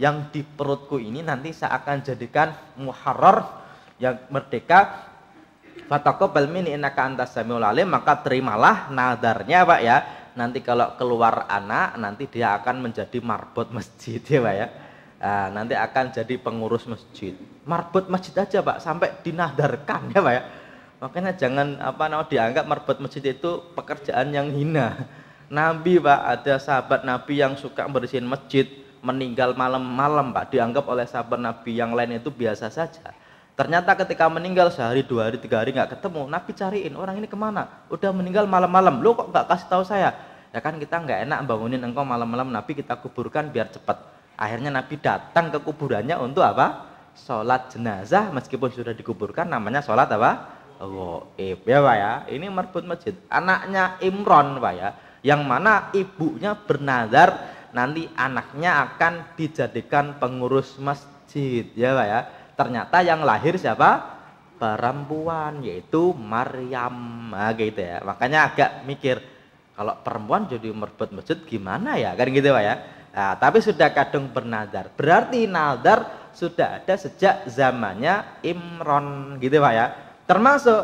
A: yang di perutku ini nanti saya akan jadikan muharrar yang merdeka Fataqabbal minni innaka antas samiul alim maka terimalah nadarnya Pak ya. Nanti kalau keluar anak nanti dia akan menjadi marbot masjid ya Pak ya. Nah, nanti akan jadi pengurus masjid. Marbot masjid aja Pak sampai dinadarkan ya Pak ya. Makanya jangan apa namanya dianggap marbot masjid itu pekerjaan yang hina. Nabi Pak, ada sahabat Nabi yang suka bersihin masjid, meninggal malam-malam Pak, dianggap oleh sahabat Nabi yang lain itu biasa saja. Ternyata ketika meninggal sehari, dua hari, tiga hari nggak ketemu, Nabi cariin orang ini kemana? Udah meninggal malam-malam, lo kok nggak kasih tahu saya? Ya kan kita nggak enak bangunin engkau malam-malam, Nabi kita kuburkan biar cepat. Akhirnya Nabi datang ke kuburannya untuk apa? Sholat jenazah meskipun sudah dikuburkan namanya sholat apa? Oh, ya Pak ya. Ini marbut masjid. Anaknya Imron Pak ya yang mana ibunya bernazar nanti anaknya akan dijadikan pengurus masjid ya Pak ya ternyata yang lahir siapa perempuan yaitu Maryam nah, gitu ya makanya agak mikir kalau perempuan jadi merebut masjid gimana ya kan gitu Pak ya nah, tapi sudah kadung bernazar berarti nazar sudah ada sejak zamannya Imron gitu Pak ya termasuk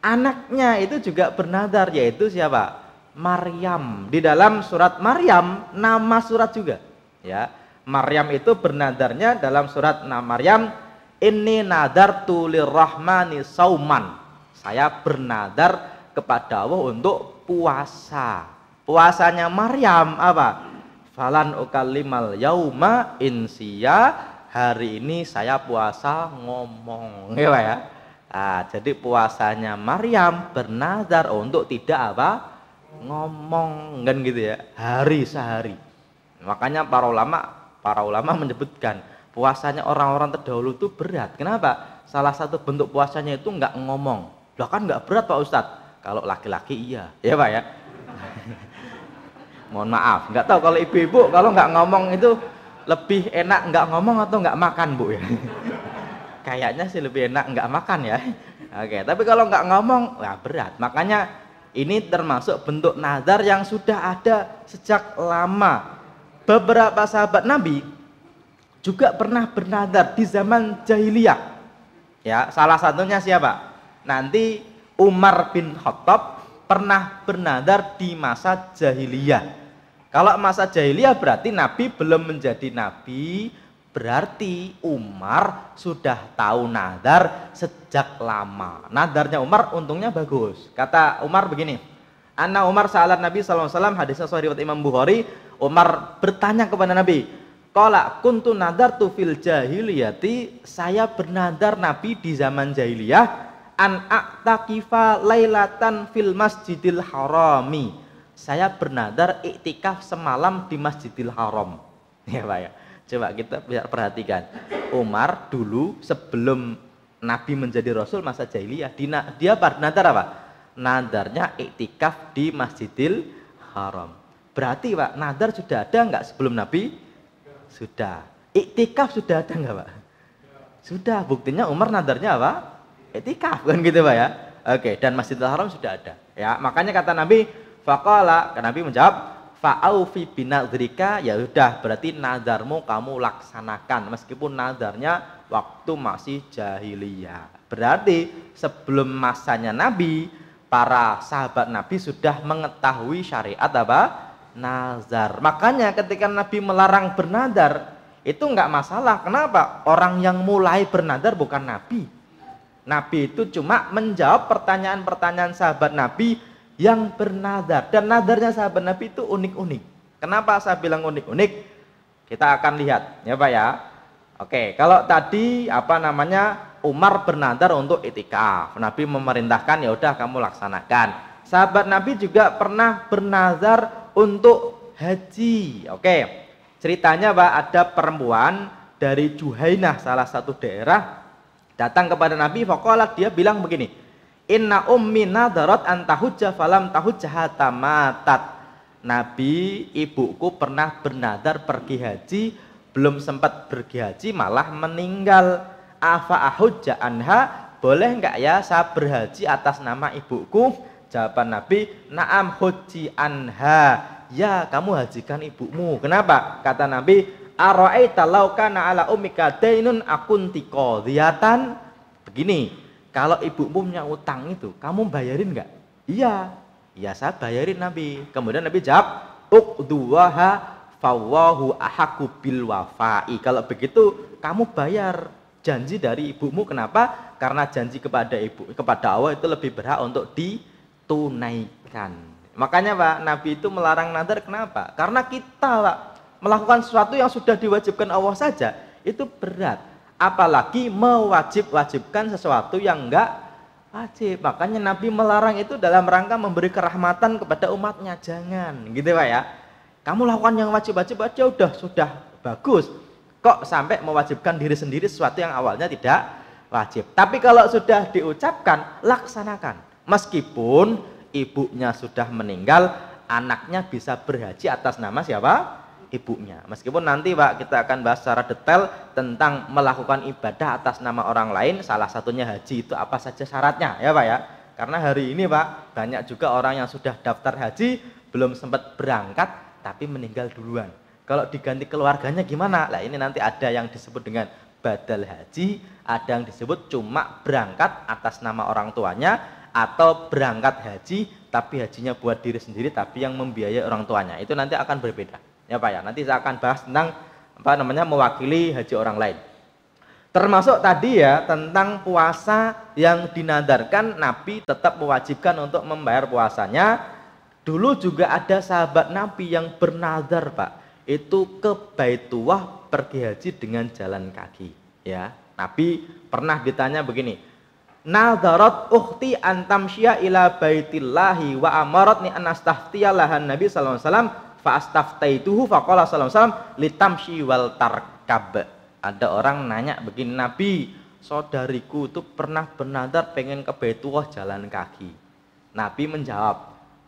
A: anaknya itu juga bernazar yaitu siapa Maryam. Di dalam surat Maryam nama surat juga, ya. Maryam itu bernadarnya dalam surat nama Maryam ini nadar tulir rahmani sauman. Saya bernadar kepada Allah untuk puasa. Puasanya Maryam apa? Falan ukalimal yauma insia hari ini saya puasa ngomong. *laughs* ya. Nah, jadi puasanya Maryam bernadar untuk tidak apa? ngomong kan gitu ya hari sehari makanya para ulama para ulama menyebutkan puasanya orang-orang terdahulu itu berat kenapa salah satu bentuk puasanya itu nggak ngomong loh kan nggak berat pak ustadz kalau laki-laki iya ya pak ya *laughs* mohon maaf nggak tahu kalau ibu-ibu kalau nggak ngomong itu lebih enak nggak ngomong atau nggak makan bu ya *laughs* kayaknya sih lebih enak nggak makan ya *laughs* oke tapi kalau nggak ngomong ya berat makanya ini termasuk bentuk nazar yang sudah ada sejak lama. Beberapa sahabat Nabi juga pernah bernazar di zaman jahiliyah. Ya, salah satunya siapa? Nanti Umar bin Khattab pernah bernazar di masa jahiliyah. Kalau masa jahiliyah berarti Nabi belum menjadi nabi, Berarti Umar sudah tahu nadar sejak lama. Nadarnya Umar untungnya bagus. Kata Umar begini, Anna Umar salat Nabi SAW, hadisnya sahih riwayat Imam Bukhari, Umar bertanya kepada Nabi, Kala kuntu nadar fil jahiliyati, saya bernadar Nabi di zaman jahiliyah, an aktakifa lailatan fil masjidil harami. Saya bernadar iktikaf semalam di Masjidil Haram. *laughs* Ya Pak ya. Coba kita perhatikan. Umar dulu sebelum Nabi menjadi Rasul masa jahiliyah, dia nadar apa? Nadarnya iktikaf di Masjidil Haram. Berarti Pak, nadar sudah ada enggak sebelum Nabi? Sudah. Iktikaf sudah ada enggak, Pak? Sudah. Buktinya Umar nadarnya apa? Iktikaf kan gitu Pak ya. Oke, dan Masjidil Haram sudah ada. Ya, makanya kata Nabi, faqala, Nabi menjawab, fa'aufi binazrika ya sudah berarti nazarmu kamu laksanakan meskipun nazarnya waktu masih jahiliyah. Berarti sebelum masanya Nabi, para sahabat Nabi sudah mengetahui syariat apa? Nazar. Makanya ketika Nabi melarang bernadar, itu enggak masalah. Kenapa? Orang yang mulai bernadar bukan Nabi. Nabi itu cuma menjawab pertanyaan-pertanyaan sahabat Nabi yang bernadar. Dan nadarnya sahabat Nabi itu unik-unik. Kenapa saya bilang unik-unik? Kita akan lihat, ya Pak ya. Oke, kalau tadi apa namanya Umar bernadar untuk itikaf. Nabi memerintahkan ya udah kamu laksanakan. Sahabat Nabi juga pernah bernazar untuk haji. Oke. Ceritanya Pak ada perempuan dari Juhainah salah satu daerah datang kepada Nabi Fakolat dia bilang begini, Inna ummi nadarat tahujja falam tahujja hatta matat. Nabi ibuku pernah bernadar pergi haji, belum sempat pergi haji malah meninggal. Afa ahujja anha, boleh nggak ya saya berhaji atas nama ibuku? Jawaban Nabi, naam hujji anha. Ya, kamu hajikan ibumu. Kenapa? Kata Nabi, araita laukana ala umika dainun akunti Begini, kalau ibumu punya utang itu, kamu bayarin nggak? Iya, iya saya bayarin Nabi. Kemudian Nabi jawab, ukduwaha fawahu ahaku bil wafai. Kalau begitu kamu bayar janji dari ibumu kenapa? Karena janji kepada ibu kepada Allah itu lebih berhak untuk ditunaikan. Makanya Pak, Nabi itu melarang nadar kenapa? Karena kita Pak, melakukan sesuatu yang sudah diwajibkan Allah saja itu berat apalagi mewajib-wajibkan sesuatu yang enggak wajib. Makanya Nabi melarang itu dalam rangka memberi kerahmatan kepada umatnya. Jangan, gitu Pak ya. Kamu lakukan yang wajib-wajib aja udah sudah bagus. Kok sampai mewajibkan diri sendiri sesuatu yang awalnya tidak wajib. Tapi kalau sudah diucapkan, laksanakan. Meskipun ibunya sudah meninggal, anaknya bisa berhaji atas nama siapa? ibunya. Meskipun nanti Pak kita akan bahas secara detail tentang melakukan ibadah atas nama orang lain, salah satunya haji itu apa saja syaratnya ya Pak ya. Karena hari ini Pak banyak juga orang yang sudah daftar haji belum sempat berangkat tapi meninggal duluan. Kalau diganti keluarganya gimana? Lah ini nanti ada yang disebut dengan badal haji, ada yang disebut cuma berangkat atas nama orang tuanya atau berangkat haji tapi hajinya buat diri sendiri tapi yang membiayai orang tuanya. Itu nanti akan berbeda. Ya Pak ya, nanti saya akan bahas tentang apa namanya mewakili haji orang lain. Termasuk tadi ya tentang puasa yang dinadarkan Nabi tetap mewajibkan untuk membayar puasanya. Dulu juga ada sahabat Nabi yang bernadar Pak. Itu ke Baitullah pergi haji dengan jalan kaki. Ya, Nabi pernah ditanya begini, Nadarat ukhti antamsya ila baitillahi wa amaratni ni astahtiya Nabi sallallahu alaihi wasallam fa'astaftaituhu faqala sallallahu alaihi wasallam litamshi wal tarkab. Ada orang nanya begini, Nabi, saudariku itu pernah bernadar pengen ke Baitullah jalan kaki. Nabi menjawab,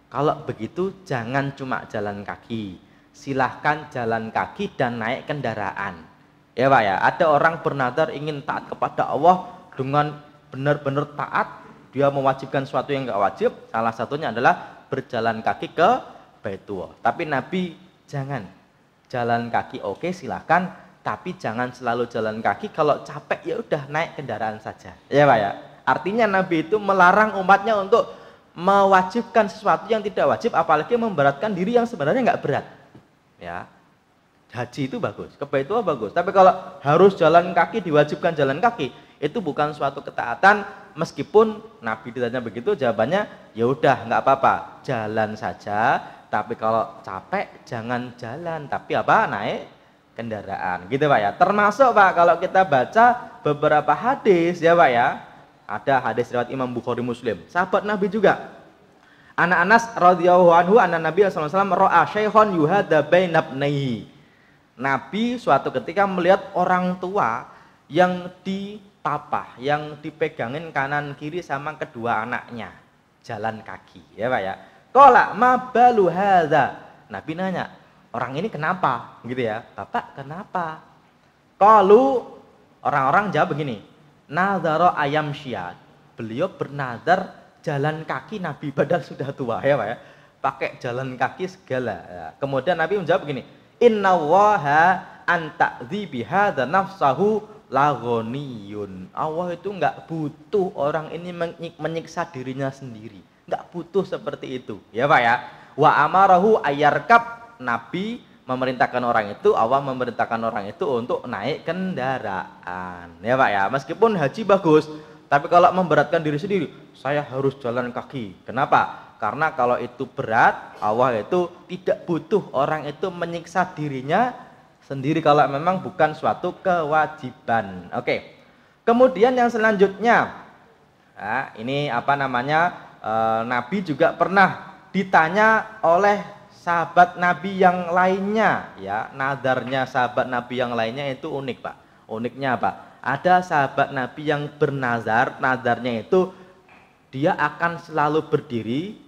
A: kalau begitu jangan cuma jalan kaki, silahkan jalan kaki dan naik kendaraan. Ya Pak ya, ada orang bernadar ingin taat kepada Allah dengan benar-benar taat, dia mewajibkan sesuatu yang nggak wajib, salah satunya adalah berjalan kaki ke Baitullah. Tapi Nabi jangan jalan kaki oke okay, silahkan, tapi jangan selalu jalan kaki. Kalau capek ya udah naik kendaraan saja. Ya Pak ya. Artinya Nabi itu melarang umatnya untuk mewajibkan sesuatu yang tidak wajib, apalagi memberatkan diri yang sebenarnya nggak berat. Ya, haji itu bagus, itu bagus. Tapi kalau harus jalan kaki diwajibkan jalan kaki, itu bukan suatu ketaatan meskipun Nabi ditanya begitu jawabannya ya udah nggak apa-apa, jalan saja tapi kalau capek jangan jalan, tapi apa? Naik kendaraan. Gitu Pak ya. Termasuk Pak kalau kita baca beberapa hadis ya Pak ya. Ada hadis riwayat Imam Bukhari Muslim. Sahabat Nabi juga. Anak Anas radhiyallahu anhu anak Nabi sallallahu alaihi wasallam ra'a syaikhon yuhada bainabnaihi. Nabi suatu ketika melihat orang tua yang ditapah, yang dipegangin kanan kiri sama kedua anaknya, jalan kaki, ya Pak ya. Kola balu hadza. Nabi nanya, orang ini kenapa? Gitu ya. Bapak kenapa? Kalu orang-orang jawab begini. Nazaro ayam syia. Beliau bernazar jalan kaki Nabi *laughs* padahal sudah tua ya Pak ya. Pakai jalan kaki segala. Ya. Kemudian Nabi menjawab begini. Inna waha zibiha dan nafsahu lagoniun. Allah itu nggak butuh orang ini menyiksa dirinya sendiri nggak butuh seperti itu ya pak ya wa amarahu ayarkab nabi memerintahkan orang itu Allah memerintahkan orang itu untuk naik kendaraan ya pak ya meskipun haji bagus tapi kalau memberatkan diri sendiri saya harus jalan kaki kenapa karena kalau itu berat Allah itu tidak butuh orang itu menyiksa dirinya sendiri kalau memang bukan suatu kewajiban oke kemudian yang selanjutnya nah, ini apa namanya Eh, Nabi juga pernah ditanya oleh sahabat Nabi yang lainnya ya nadarnya sahabat Nabi yang lainnya itu unik pak uniknya apa ada sahabat Nabi yang bernazar nadarnya itu dia akan selalu berdiri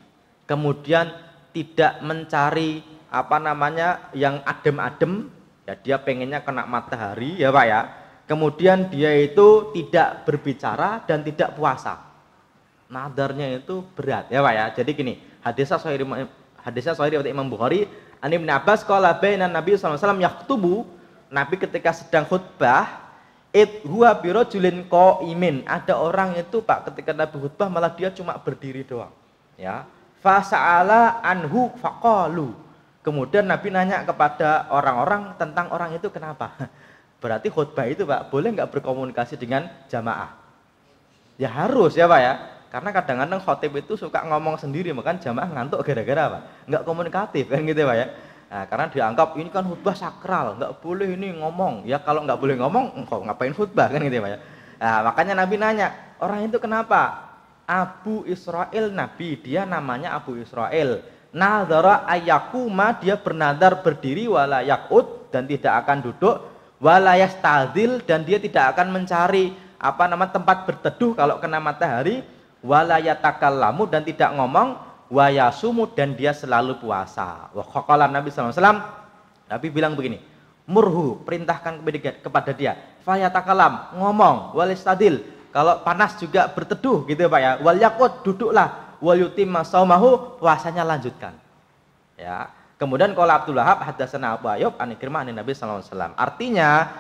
A: kemudian tidak mencari apa namanya yang adem-adem ya dia pengennya kena matahari ya pak ya kemudian dia itu tidak berbicara dan tidak puasa nadarnya itu berat ya Pak ya. Jadi gini, hadisnya sahih hadisnya Imam Bukhari, ani bin Abbas qala bainan Nabi sallallahu alaihi wasallam yaktubu, Nabi ketika sedang khutbah it huwa biro julin ko imin. Ada orang itu Pak ketika Nabi khutbah malah dia cuma berdiri doang. Ya. Fasa'ala anhu fakolu Kemudian Nabi nanya kepada orang-orang tentang orang itu kenapa. *laughs* Berarti khutbah itu Pak boleh nggak berkomunikasi dengan jamaah? Ya harus ya Pak ya. Karena kadang-kadang khotib itu suka ngomong sendiri, makan jamaah ngantuk gara-gara apa? Nggak komunikatif kan gitu Pak ya. Nah, karena dianggap ini kan khutbah sakral, nggak boleh ini ngomong. Ya kalau nggak boleh ngomong, kok ngapain khutbah kan gitu Pak ya. Nah, makanya Nabi nanya, orang itu kenapa? Abu Israel Nabi, dia namanya Abu Israel. Nadara ayakuma, dia bernadar berdiri wala yakut dan tidak akan duduk walayas tadil dan dia tidak akan mencari apa nama tempat berteduh kalau kena matahari walayatakallamu dan tidak ngomong wayasumu dan dia selalu puasa. Wah, kokolan Nabi SAW. Nabi bilang begini, murhu perintahkan kepada dia fayatakalam ngomong walistadil kalau panas juga berteduh gitu ya Pak ya wal yakut duduklah wal yutimma saumahu puasanya lanjutkan ya kemudian kalau Abdul Wahab hadatsana Abu ayub an Ikrimah Nabi saw. artinya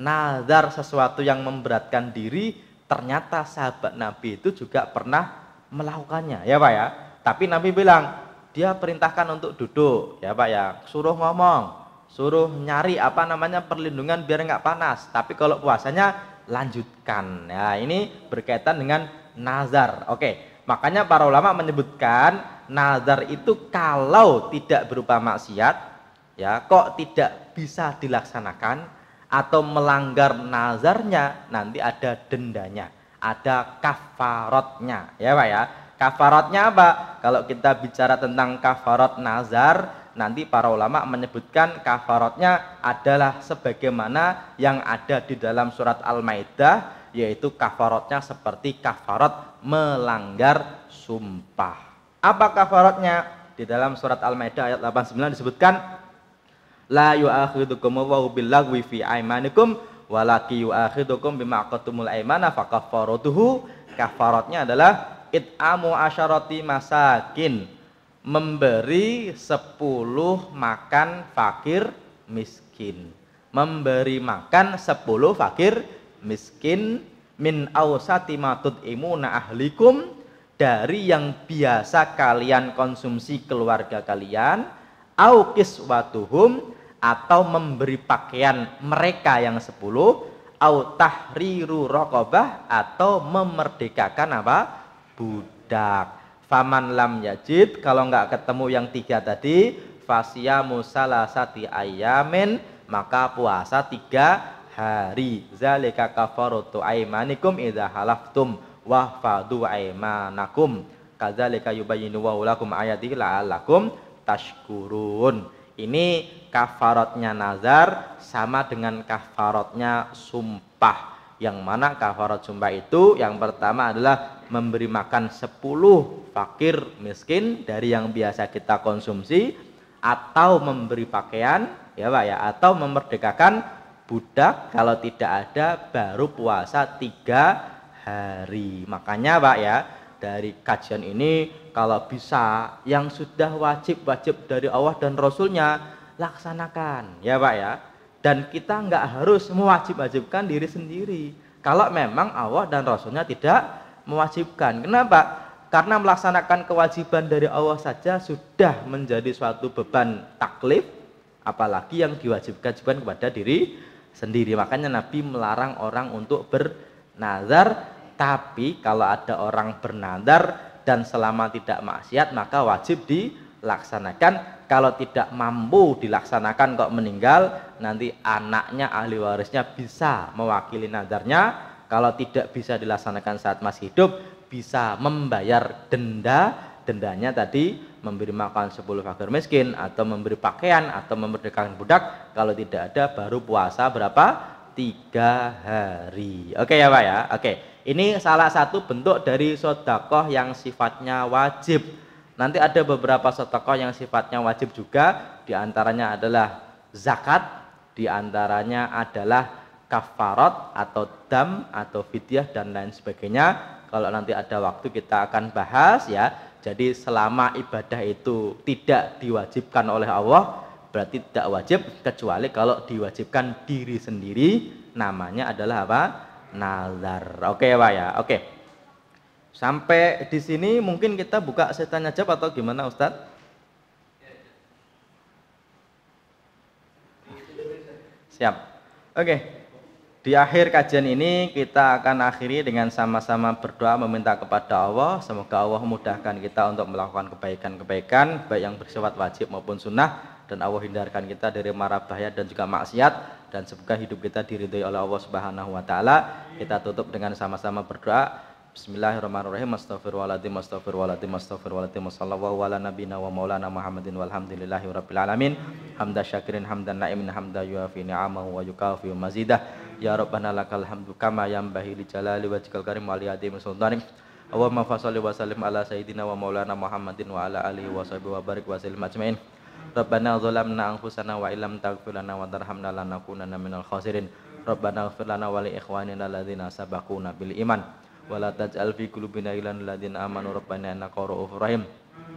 A: nazar sesuatu yang memberatkan diri Ternyata sahabat Nabi itu juga pernah melakukannya, ya Pak ya. Tapi Nabi bilang, dia perintahkan untuk duduk, ya Pak ya. Suruh ngomong, suruh nyari apa namanya perlindungan biar nggak panas. Tapi kalau puasanya lanjutkan. Ya, ini berkaitan dengan nazar. Oke, makanya para ulama menyebutkan nazar itu kalau tidak berupa maksiat, ya kok tidak bisa dilaksanakan atau melanggar nazarnya nanti ada dendanya, ada kafarotnya, ya Pak ya. Kafarotnya apa? Kalau kita bicara tentang kafarot nazar, nanti para ulama menyebutkan kafarotnya adalah sebagaimana yang ada di dalam surat Al-Maidah yaitu kafarotnya seperti kafarot melanggar sumpah. Apa kafarotnya? Di dalam surat Al-Maidah ayat 89 disebutkan la yu'akhidukum Allahu bil lagwi fi aimanikum walaki yu'akhidukum bima aqatumul aimana fakaffaratuhu kafaratnya adalah it'amu asyarati masakin memberi sepuluh makan fakir miskin memberi makan sepuluh fakir miskin min awsati matut imuna ahlikum dari yang biasa kalian konsumsi keluarga kalian au kiswatuhum atau memberi pakaian mereka yang sepuluh au tahriru rokobah atau memerdekakan apa budak faman lam yajid kalau nggak ketemu yang tiga tadi fasyamu salasati ayamin maka puasa tiga hari zalika kafaratu aimanikum idza halaftum wahfadu aimanakum kadzalika yubayyinu wa lakum ayatihi la'allakum tashkurun ini kafaratnya nazar sama dengan kafaratnya sumpah yang mana kafarat sumpah itu yang pertama adalah memberi makan 10 fakir miskin dari yang biasa kita konsumsi atau memberi pakaian ya Pak ya atau memerdekakan budak kalau tidak ada baru puasa tiga hari makanya Pak ya dari kajian ini kalau bisa yang sudah wajib-wajib dari Allah dan Rasulnya laksanakan ya Pak ya dan kita nggak harus mewajib-wajibkan diri sendiri kalau memang Allah dan Rasulnya tidak mewajibkan kenapa karena melaksanakan kewajiban dari Allah saja sudah menjadi suatu beban taklif apalagi yang diwajibkan kepada diri sendiri makanya Nabi melarang orang untuk bernazar tapi kalau ada orang bernazar dan selama tidak maksiat maka wajib di laksanakan kalau tidak mampu dilaksanakan kok meninggal nanti anaknya ahli warisnya bisa mewakili nadarnya kalau tidak bisa dilaksanakan saat masih hidup bisa membayar denda dendanya tadi memberi makan 10 fakir miskin atau memberi pakaian atau memerdekakan budak kalau tidak ada baru puasa berapa tiga hari oke ya pak ya oke ini salah satu bentuk dari sodakoh yang sifatnya wajib Nanti ada beberapa sedekah yang sifatnya wajib juga, diantaranya adalah zakat, diantaranya adalah kafarat atau dam atau fidyah dan lain sebagainya. Kalau nanti ada waktu kita akan bahas ya. Jadi selama ibadah itu tidak diwajibkan oleh Allah, berarti tidak wajib kecuali kalau diwajibkan diri sendiri namanya adalah apa? Nazar. Oke okay, Pak ya. Oke. Okay. Sampai di sini mungkin kita buka saya tanya jawab atau gimana Ustadz? Siap. Oke. Okay. Di akhir kajian ini kita akan akhiri dengan sama-sama berdoa meminta kepada Allah semoga Allah memudahkan kita untuk melakukan kebaikan-kebaikan baik yang bersifat wajib maupun sunnah dan Allah hindarkan kita dari mara bahaya dan juga maksiat dan semoga hidup kita diridhoi oleh Allah Subhanahu wa taala. Kita tutup dengan sama-sama berdoa Bismillahirrahmanirrahim. Astaghfirullahaladzim, astaghfirullahaladzim, astaghfirullahaladzim. Sallallahu ala nabina wa maulana Muhammadin walhamdulillahi rabbil alamin. Hamda syakirin, hamdan na'imin, hamda yuafi ni'amahu wa yukafi mazidah. Ya Rabbana lakal hamdu kama yang bahili jalali wa jikal karim wa liyadi sultanim. Allahumma fasalli wa sallim ala sayyidina wa maulana Muhammadin wa ala alihi wa sahbihi wa barik wa sallim ajma'in. Rabbana zalamna anfusana wa ilam taghfir wa tarhamna lanakunanna minal khasirin. Rabbana ighfir lana wa li ikhwanina alladzina sabaquna bil iman wala taj'al fi qulubina ghillan ladzina amanu rabbana innaka ra'ufur rahim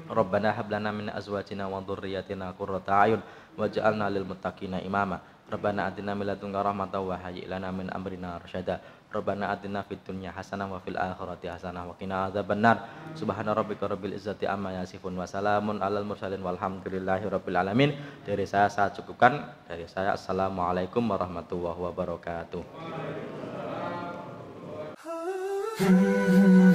A: Rabbana hab lana min azwajina wa dhurriyyatina qurrata a'yun waj'alna lil muttaqina imama. Rabbana atina min ladunka rahmatan wa hayyi lana min amrina rasyada. Rabbana atina fid dunya hasanah wa fil akhirati hasanah wa qina adzabannar. Subhana rabbika rabbil izzati amma yasifun wa salamun alal mursalin walhamdulillahi rabbil alamin. Dari saya saya cukupkan. Dari saya assalamualaikum warahmatullahi wabarakatuh. Mm-hmm. *laughs*